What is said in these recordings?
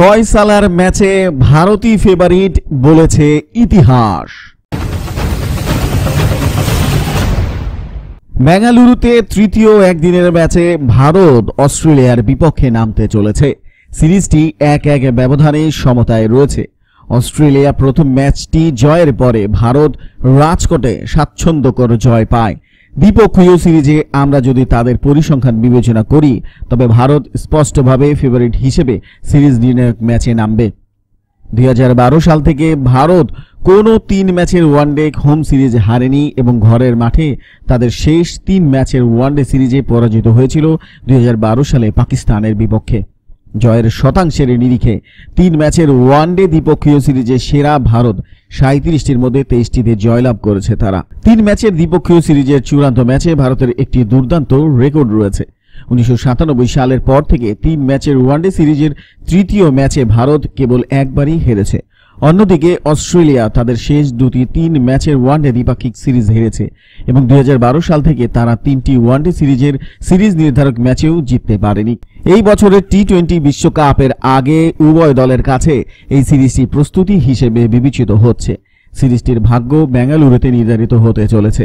ফয়সালার ম্যাচে ভারতী ফেভারিট বলেছে ইতিহাস বেঙ্গালুরুতে তৃতীয় একদিনের ম্যাচে ভারত অস্ট্রেলিয়ার বিপক্ষে নামতে চলেছে সিরিজটি এক এক ব্যবধানে সমতায় রয়েছে অস্ট্রেলিয়া প্রথম ম্যাচটি জয়ের পরে ভারত রাজকোটে স্বাচ্ছন্দ্যকর জয় পায় দ্বিপক্ষীয় সিরিজে আমরা যদি তাদের পরিসংখ্যান বিবেচনা করি তবে ভারত স্পষ্টভাবে ফেভারিট হিসেবে সিরিজ নির্ণায়ক ম্যাচে নামবে দুই সাল থেকে ভারত কোনো তিন ম্যাচের ওয়ানডে হোম সিরিজ হারেনি এবং ঘরের মাঠে তাদের শেষ তিন ম্যাচের ওয়ানডে সিরিজে পরাজিত হয়েছিল দুই সালে পাকিস্তানের বিপক্ষে জয়ের শতাংশের নিরিখে তিন ম্যাচের ওয়ানডে দ্বিপক্ষীয় সিরিজে সেরা ভারত সাঁত্রিশটির মধ্যে তেইশটিতে জয়লাভ করেছে তারা তিন ম্যাচের দ্বিপক্ষীয় সিরিজের চূড়ান্ত ম্যাচে ভারতের একটি দুর্দান্ত রেকর্ড রয়েছে উনিশশো সালের পর থেকে তিন ম্যাচের ওয়ানডে সিরিজের তৃতীয় ম্যাচে ভারত কেবল একবারই হেরেছে অন্যদিকে অস্ট্রেলিয়া তাদের শেষ দুটি তিন ম্যাচের ওয়ানডে দ্বিপাক্ষিক সিরিজ হেরেছে এবং দুই সাল থেকে তারা তিনটি ওয়ানডে সিরিজের সিরিজ নির্ধারক ম্যাচেও জিততে পারেনি এই বছরের টি টোয়েন্টি বিশ্বকাপের আগে উভয় দলের কাছে এই সিরিজটি প্রস্তুতি হিসেবে বিবেচিত হচ্ছে সিরিজটির ভাগ্য বেঙ্গালুরুতে নির্ধারিত হতে চলেছে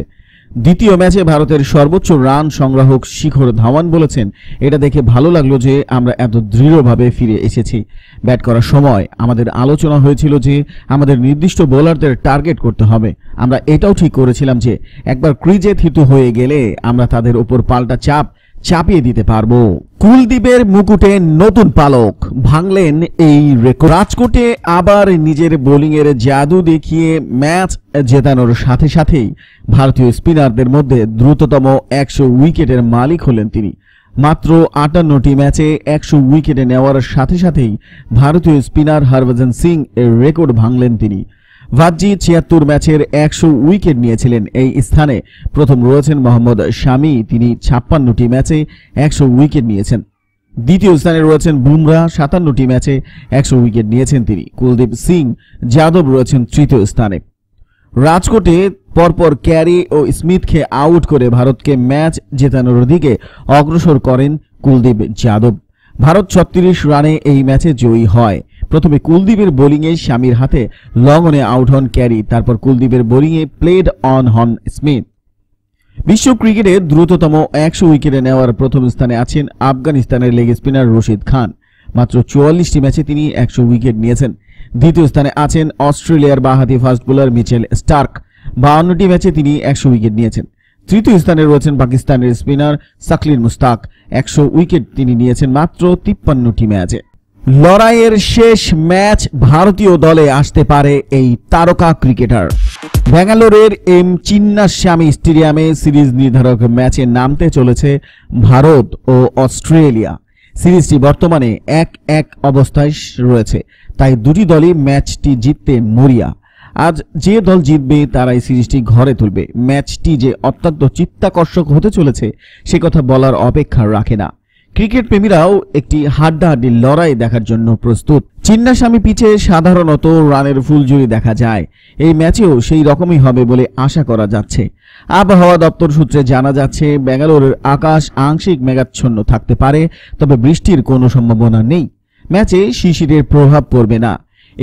দ্বিতীয় ম্যাচে ভারতের সর্বোচ্চ রান সংগ্রাহক শিখর ধাওয়ান বলেছেন এটা দেখে ভালো লাগলো যে আমরা এত দৃঢ়ভাবে ফিরে এসেছি ব্যাট করার সময় আমাদের আলোচনা হয়েছিল যে আমাদের নির্দিষ্ট বোলারদের টার্গেট করতে হবে আমরা এটাও ঠিক করেছিলাম যে একবার ক্রিজে থিতু হয়ে গেলে আমরা তাদের ওপর পাল্টা চাপ চাপিয়ে দিতে পারবো কুলদীপের মুকুটে নতুন পালক ভাঙলেন এই রেকর্ড রাজকোটে আবার নিজের বোলিংয়ের জাদু দেখিয়ে ম্যাচ জেতানোর সাথে সাথেই ভারতীয় স্পিনারদের মধ্যে দ্রুততম একশো উইকেটের মালিক হলেন তিনি মাত্র আটান্নটি ম্যাচে একশো উইকেটে নেওয়ার সাথে সাথেই ভারতীয় স্পিনার হরভজন সিং এর রেকর্ড ভাঙলেন তিনি ভাজ্জি ছিয়াত্তর ম্যাচের একশো উইকেট নিয়েছিলেন এই স্থানে প্রথম রয়েছেন মোহাম্মদ শামি তিনি ছাপ্পান্নটি ম্যাচে একশো উইকেট নিয়েছেন দ্বিতীয় স্থানে রয়েছেন বুমরা সাতান্নটি ম্যাচে একশো উইকেট নিয়েছেন তিনি কুলদীপ সিং যাদব রয়েছেন তৃতীয় স্থানে রাজকোটে পরপর ক্যারি ও স্মিথকে আউট করে ভারতকে ম্যাচ জেতানোর দিকে অগ্রসর করেন কুলদীপ যাদব ভারত ছত্রিশ রানে এই ম্যাচে জয়ী হয় প্রথমে কুলদীপের বোলিংয়ে স্বামীর হাতে লগনে আউট হন ক্যারি তারপর কুলদীপের বোলিংয়ে প্লেড অন হন স্মিথ বিশ্ব ক্রিকেটে দ্রুততম একশো উইকেটে নেওয়ার প্রথম স্থানে আছেন আফগানিস্তানের লেগ স্পিনার রশিদ খান মাত্র চুয়াল্লিশটি ম্যাচে তিনি একশো উইকেট নিয়েছেন দ্বিতীয় স্থানে আছেন অস্ট্রেলিয়ার বাহাতি ফাস্ট বোলার মিচেল স্টার্ক বাহান্নটি ম্যাচে তিনি একশো উইকেট নিয়েছেন তৃতীয় স্থানে রয়েছেন পাকিস্তানের স্পিনার সাকলিন মুস্তাক একশো উইকেট তিনি নিয়েছেন মাত্র তিপ্পান্নটি ম্যাচে লড়াইয়ের শেষ ম্যাচ ভারতীয় দলে আসতে পারে এই তারকা ক্রিকেটার ব্যাঙ্গালোরের এম চিন্নাস্বামী স্টেডিয়ামে সিরিজ নির্ধারক ম্যাচে নামতে চলেছে ভারত ও অস্ট্রেলিয়া সিরিজটি বর্তমানে এক এক অবস্থায় রয়েছে তাই দুটি দলই ম্যাচটি জিততে মরিয়া আজ যে দল জিতবে তারাই সিরিজটি ঘরে তুলবে ম্যাচটি যে অত্যন্ত চিত্তাকর্ষক হতে চলেছে সে কথা বলার অপেক্ষা রাখে না ক্রিকেট প্রেমীরাও একটি হাড্ডাহাড্ডির লড়াই দেখার জন্য প্রস্তুত চিন্নাস্বামী পিচে সাধারণত রানের ফুলঝুরি দেখা যায় এই ম্যাচেও সেই রকমই হবে বলে আশা করা যাচ্ছে আবহাওয়া দপ্তর সূত্রে জানা যাচ্ছে ব্যাঙ্গালোরের আকাশ আংশিক মেঘাচ্ছন্ন থাকতে পারে তবে বৃষ্টির কোনো সম্ভাবনা নেই ম্যাচে শিশিরের প্রভাব পড়বে না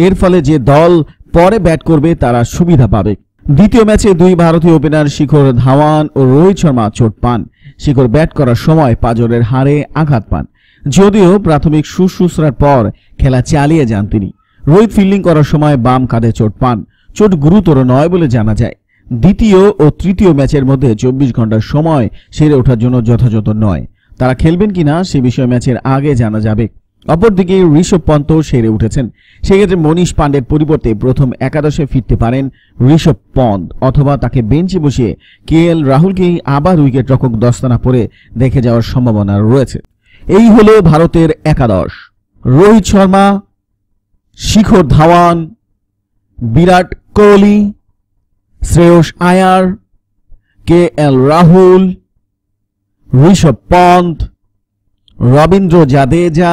এর ফলে যে দল পরে ব্যাট করবে তারা সুবিধা পাবে দ্বিতীয় ম্যাচে দুই ভারতীয় ওপেনার শিখর ধাওয়ান ও রোহিত শর্মা চোট পান শিখর ব্যাট করার সময় পাজরের হাড়ে আঘাত পান যদিও প্রাথমিক সুশ্রূষার পর খেলা চালিয়ে যান তিনি রোহিত ফিল্ডিং করার সময় বাম কাঁধে চোট পান চোট গুরুতর নয় বলে জানা যায় দ্বিতীয় ও তৃতীয় ম্যাচের মধ্যে চব্বিশ ঘন্টার সময় সেরে ওঠার জন্য যথাযথ নয় তারা খেলবেন কিনা সে বিষয়ে ম্যাচের আগে জানা যাবে অপরদিকে ঋষভ পন্ত সেরে উঠেছেন সেক্ষেত্রে মনীষ পাণ্ডের পরিবর্তে প্রথম একাদশে ফিরতে পারেন ঋষভ পন্ত অথবা তাকে বেঞ্চে বসিয়ে কে এল রাহুলকেই আবার উইকেট রক্ষক দস্তানা পরে দেখে যাওয়ার সম্ভাবনা রয়েছে এই হলো ভারতের একাদশ রোহিত শর্মা শিখর ধাওয়ান বিরাট কোহলি শ্রেয়স আয়ার কে এল রাহুল ঋষভ পন্ত রবীন্দ্র জাদেজা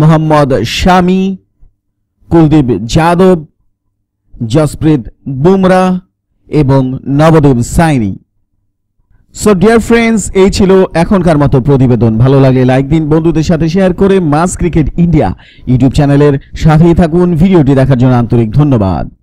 মোহাম্মদ শামি কুলদীপ যাদব জসপ্রীত বুমরা এবং Navdeep Saini so dear friends এই ছিল এখনকার মতো প্রতিবেদন ভালো লাগে লাইক দিন বন্ধুদের সাথে শেয়ার করে মাস ক্রিকেট ইন্ডিয়া ইউটিউব চ্যানেলের সাথেই থাকুন ভিডিওটি দেখার জন্য আন্তরিক ধন্যবাদ